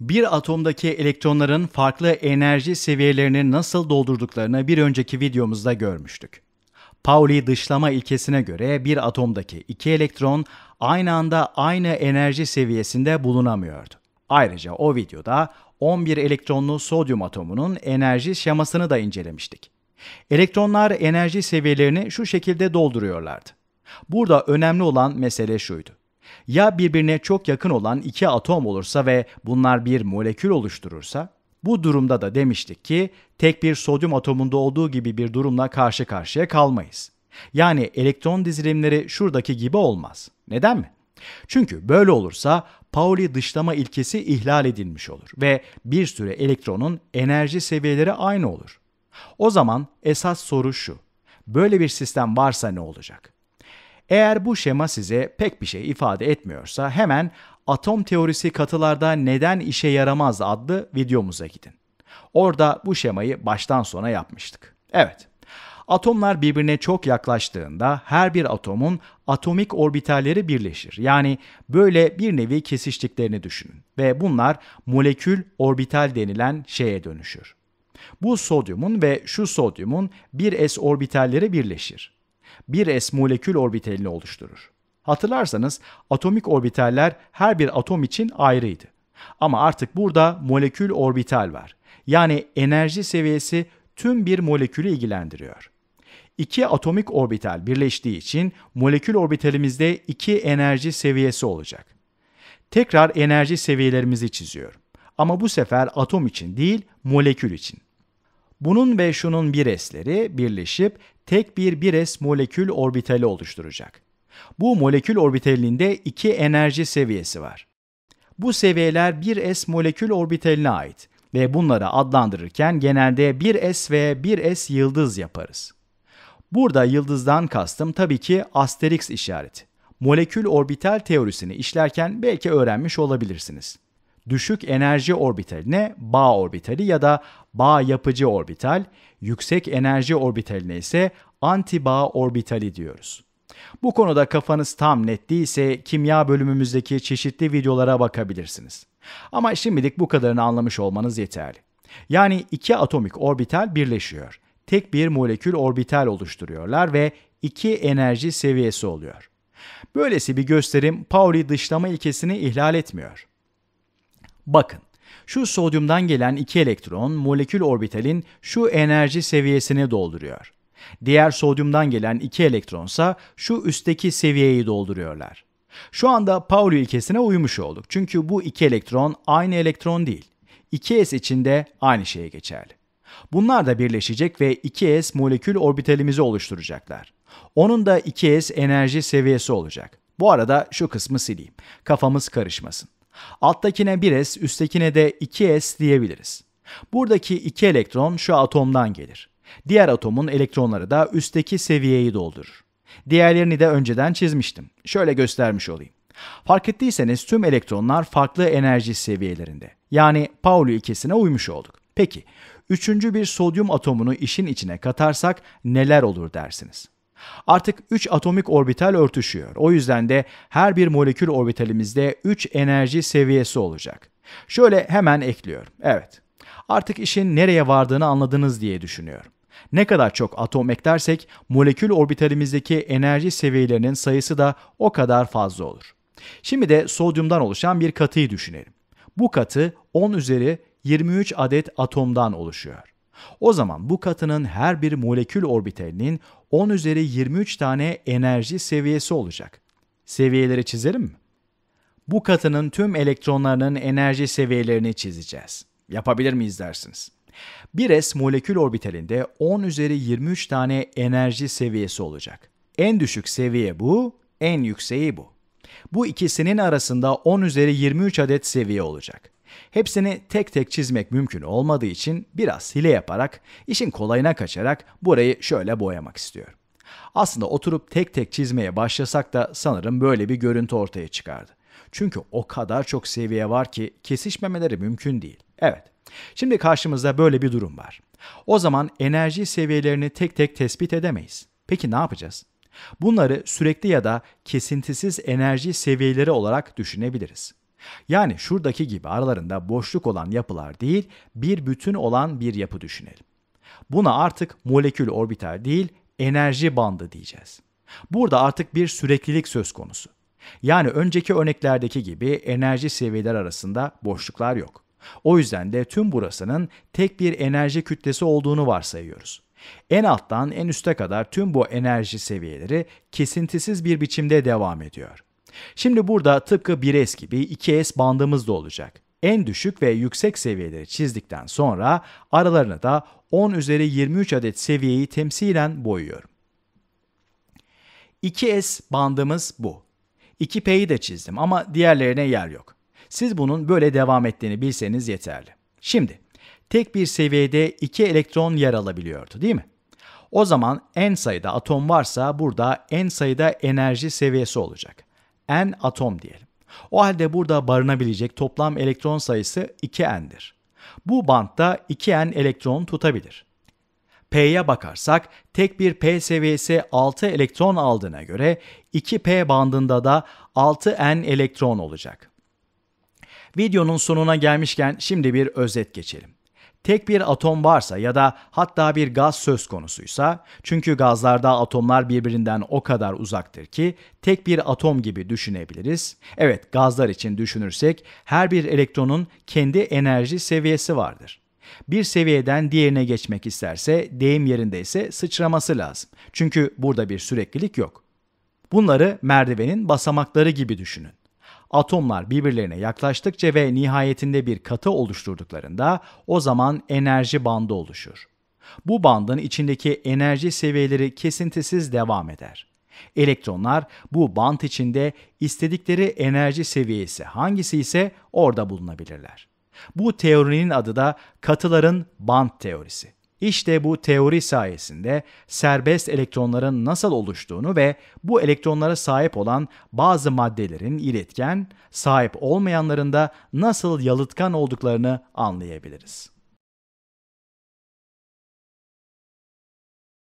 Bir atomdaki elektronların farklı enerji seviyelerini nasıl doldurduklarını bir önceki videomuzda görmüştük. Pauli dışlama ilkesine göre bir atomdaki iki elektron aynı anda aynı enerji seviyesinde bulunamıyordu. Ayrıca o videoda 11 elektronlu sodyum atomunun enerji şemasını da incelemiştik. Elektronlar enerji seviyelerini şu şekilde dolduruyorlardı. Burada önemli olan mesele şuydu. Ya birbirine çok yakın olan iki atom olursa ve bunlar bir molekül oluşturursa? Bu durumda da demiştik ki tek bir sodyum atomunda olduğu gibi bir durumla karşı karşıya kalmayız. Yani elektron dizilimleri şuradaki gibi olmaz. Neden mi? Çünkü böyle olursa Pauli dışlama ilkesi ihlal edilmiş olur ve bir süre elektronun enerji seviyeleri aynı olur. O zaman esas soru şu. Böyle bir sistem varsa ne olacak? Eğer bu şema size pek bir şey ifade etmiyorsa hemen Atom Teorisi Katılarda Neden İşe Yaramaz adlı videomuza gidin. Orada bu şemayı baştan sona yapmıştık. Evet, Atomlar birbirine çok yaklaştığında her bir atomun atomik orbitalleri birleşir. Yani böyle bir nevi kesiştiklerini düşünün ve bunlar molekül orbital denilen şeye dönüşür. Bu sodyumun ve şu sodyumun 1s orbitalleri birleşir. 1s molekül orbitalini oluşturur. Hatırlarsanız atomik orbitaller her bir atom için ayrıydı. Ama artık burada molekül orbital var. Yani enerji seviyesi tüm bir molekülü ilgilendiriyor. İki atomik orbital birleştiği için molekül orbitalimizde iki enerji seviyesi olacak. Tekrar enerji seviyelerimizi çiziyorum. Ama bu sefer atom için değil, molekül için. Bunun ve şunun bir esleri birleşip tek bir 1s molekül orbitali oluşturacak. Bu molekül orbitalinde iki enerji seviyesi var. Bu seviyeler 1s molekül orbitaline ait ve bunları adlandırırken genelde 1s ve 1s yıldız yaparız. Burada yıldızdan kastım tabii ki asterix işareti. Molekül orbital teorisini işlerken belki öğrenmiş olabilirsiniz düşük enerji orbitaline bağ orbitali ya da bağ yapıcı orbital, yüksek enerji orbitaline ise anti bağ orbitali diyoruz. Bu konuda kafanız tam net değilse kimya bölümümüzdeki çeşitli videolara bakabilirsiniz. Ama şimdilik bu kadarını anlamış olmanız yeterli. Yani iki atomik orbital birleşiyor. Tek bir molekül orbital oluşturuyorlar ve iki enerji seviyesi oluyor. Böylesi bir gösterim Pauli dışlama ilkesini ihlal etmiyor. Bakın. Şu sodyumdan gelen iki elektron molekül orbitalin şu enerji seviyesini dolduruyor. Diğer sodyumdan gelen iki elektronsa şu üstteki seviyeyi dolduruyorlar. Şu anda Pauli ilkesine uymuş olduk. Çünkü bu iki elektron aynı elektron değil. 2s içinde aynı şeye geçerli. Bunlar da birleşecek ve 2s molekül orbitalimizi oluşturacaklar. Onun da 2s enerji seviyesi olacak. Bu arada şu kısmı sileyim. Kafamız karışmasın. Alttakine 1s, üsttekine de 2s diyebiliriz. Buradaki 2 elektron şu atomdan gelir. Diğer atomun elektronları da üstteki seviyeyi doldurur. Diğerlerini de önceden çizmiştim. Şöyle göstermiş olayım. Fark ettiyseniz tüm elektronlar farklı enerji seviyelerinde. Yani Pauli ilkesine uymuş olduk. Peki, üçüncü bir sodyum atomunu işin içine katarsak neler olur dersiniz? Artık 3 atomik orbital örtüşüyor. O yüzden de her bir molekül orbitalimizde 3 enerji seviyesi olacak. Şöyle hemen ekliyorum. Evet. Artık işin nereye vardığını anladınız diye düşünüyorum. Ne kadar çok atom eklersek molekül orbitalimizdeki enerji seviyelerinin sayısı da o kadar fazla olur. Şimdi de sodyumdan oluşan bir katıyı düşünelim. Bu katı 10 üzeri 23 adet atomdan oluşuyor. O zaman bu katının her bir molekül orbitalinin 10 üzeri 23 tane enerji seviyesi olacak. Seviyeleri çizelim mi? Bu katının tüm elektronlarının enerji seviyelerini çizeceğiz. Yapabilir miyiz dersiniz? 1s molekül orbitalinde 10 üzeri 23 tane enerji seviyesi olacak. En düşük seviye bu, en yükseği bu. Bu ikisinin arasında 10 üzeri 23 adet seviye olacak. Hepsini tek tek çizmek mümkün olmadığı için biraz hile yaparak, işin kolayına kaçarak burayı şöyle boyamak istiyorum. Aslında oturup tek tek çizmeye başlasak da sanırım böyle bir görüntü ortaya çıkardı. Çünkü o kadar çok seviye var ki kesişmemeleri mümkün değil. Evet. Şimdi karşımızda böyle bir durum var. O zaman enerji seviyelerini tek tek tespit edemeyiz. Peki ne yapacağız? Bunları sürekli ya da kesintisiz enerji seviyeleri olarak düşünebiliriz. Yani şuradaki gibi aralarında boşluk olan yapılar değil, bir bütün olan bir yapı düşünelim. Buna artık molekül orbital değil, enerji bandı diyeceğiz. Burada artık bir süreklilik söz konusu. Yani önceki örneklerdeki gibi enerji seviyeler arasında boşluklar yok. O yüzden de tüm burasının tek bir enerji kütlesi olduğunu varsayıyoruz. En alttan en üste kadar tüm bu enerji seviyeleri kesintisiz bir biçimde devam ediyor. Şimdi burada tıpkı 1S gibi 2S bandımız da olacak. En düşük ve yüksek seviyeleri çizdikten sonra aralarını da 10 üzeri 23 adet seviyeyi temsilen boyuyorum. 2S bandımız bu. 2P'yi de çizdim ama diğerlerine yer yok. Siz bunun böyle devam ettiğini bilseniz yeterli. Şimdi tek bir seviyede 2 elektron yer alabiliyordu değil mi? O zaman en sayıda atom varsa burada en sayıda enerji seviyesi olacak n atom diyelim. O halde burada barınabilecek toplam elektron sayısı 2n'dir. Bu bantta 2n elektron tutabilir. P'ye bakarsak tek bir P seviyesi 6 elektron aldığına göre 2P bandında da 6N elektron olacak. Videonun sonuna gelmişken şimdi bir özet geçelim. Tek bir atom varsa ya da hatta bir gaz söz konusuysa, çünkü gazlarda atomlar birbirinden o kadar uzaktır ki tek bir atom gibi düşünebiliriz. Evet, gazlar için düşünürsek her bir elektronun kendi enerji seviyesi vardır. Bir seviyeden diğerine geçmek isterse, deyim yerinde ise sıçraması lazım. Çünkü burada bir süreklilik yok. Bunları merdivenin basamakları gibi düşünün. Atomlar birbirlerine yaklaştıkça ve nihayetinde bir katı oluşturduklarında o zaman enerji bandı oluşur. Bu bandın içindeki enerji seviyeleri kesintisiz devam eder. Elektronlar bu bant içinde istedikleri enerji seviyesi hangisi ise orada bulunabilirler. Bu teorinin adı da katıların band teorisi. İşte bu teori sayesinde serbest elektronların nasıl oluştuğunu ve bu elektronlara sahip olan bazı maddelerin iletken, sahip olmayanların da nasıl yalıtkan olduklarını anlayabiliriz.